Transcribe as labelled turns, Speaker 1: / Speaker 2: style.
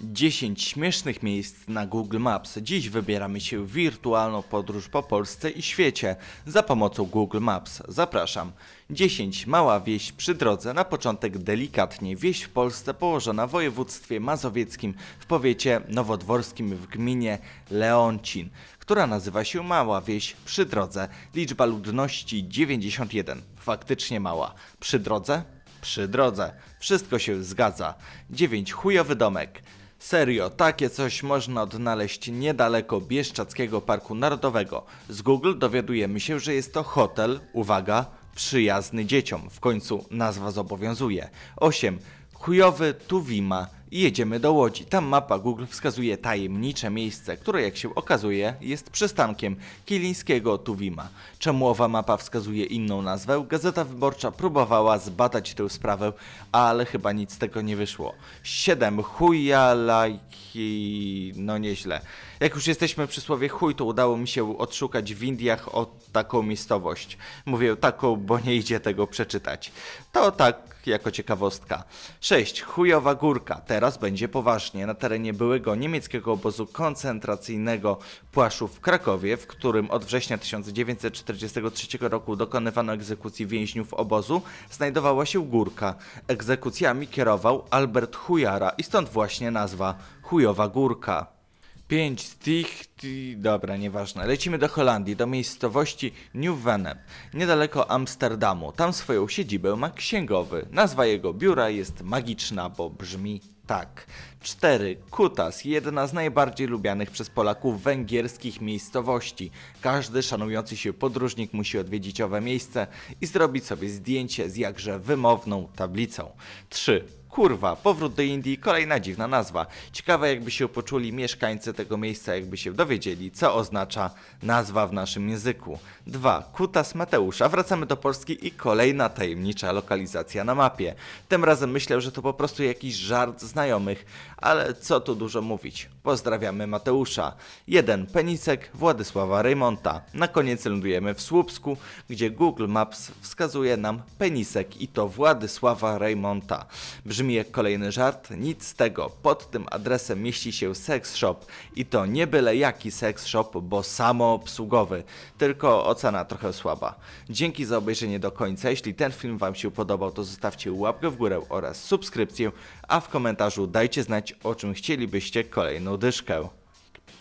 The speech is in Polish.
Speaker 1: 10 śmiesznych miejsc na Google Maps. Dziś wybieramy się w wirtualną podróż po Polsce i świecie za pomocą Google Maps. Zapraszam. 10. Mała wieś przy drodze. Na początek delikatnie. Wieś w Polsce położona w województwie mazowieckim w powiecie nowodworskim w gminie Leoncin, która nazywa się Mała Wieś przy drodze. Liczba ludności 91. Faktycznie mała. Przy drodze? Przy drodze. Wszystko się zgadza. 9. Chujowy domek. Serio, takie coś można odnaleźć niedaleko Bieszczackiego Parku Narodowego. Z Google dowiadujemy się, że jest to hotel, uwaga, przyjazny dzieciom. W końcu nazwa zobowiązuje. 8. Chujowy Tuwima i jedziemy do Łodzi. Tam mapa Google wskazuje tajemnicze miejsce, które jak się okazuje jest przystankiem Kilińskiego Tuwima. Czemu owa mapa wskazuje inną nazwę? Gazeta Wyborcza próbowała zbadać tę sprawę, ale chyba nic z tego nie wyszło. 7 chuja lajki... no nieźle. Jak już jesteśmy przy słowie chuj, to udało mi się odszukać w Indiach o taką miejscowość. Mówię taką, bo nie idzie tego przeczytać. To tak jako ciekawostka. 6. Chujowa górka. Te teraz będzie poważnie. Na terenie byłego niemieckiego obozu koncentracyjnego Płaszów w Krakowie, w którym od września 1943 roku dokonywano egzekucji więźniów obozu, znajdowała się górka. Egzekucjami kierował Albert Hujara i stąd właśnie nazwa Chujowa Górka. Pięć z tych Dobra, nieważne. Lecimy do Holandii, do miejscowości Nieuwenep, niedaleko Amsterdamu. Tam swoją siedzibę ma księgowy. Nazwa jego biura jest magiczna, bo brzmi tak. 4. Kutas, jedna z najbardziej lubianych przez Polaków węgierskich miejscowości. Każdy szanujący się podróżnik musi odwiedzić owe miejsce i zrobić sobie zdjęcie z jakże wymowną tablicą. 3. Kurwa, powrót do Indii, kolejna dziwna nazwa. Ciekawe jakby się poczuli mieszkańcy tego miejsca, jakby się dowiedzieli, co oznacza nazwa w naszym języku. 2. Kutas Mateusza. Wracamy do Polski i kolejna tajemnicza lokalizacja na mapie. Tym razem myślę, że to po prostu jakiś żart znajomych, ale co tu dużo mówić. Pozdrawiamy Mateusza. 1. Penicek Władysława Reymonta. Na koniec lądujemy w Słupsku, gdzie Google Maps wskazuje nam Penisek i to Władysława Reymonta. Brzmi Brzmi jak kolejny żart, nic z tego. Pod tym adresem mieści się seks shop i to nie byle jaki seks shop, bo samoobsługowy, tylko ocena trochę słaba. Dzięki za obejrzenie do końca. Jeśli ten film Wam się podobał, to zostawcie łapkę w górę oraz subskrypcję, a w komentarzu dajcie znać o czym chcielibyście kolejną dyszkę.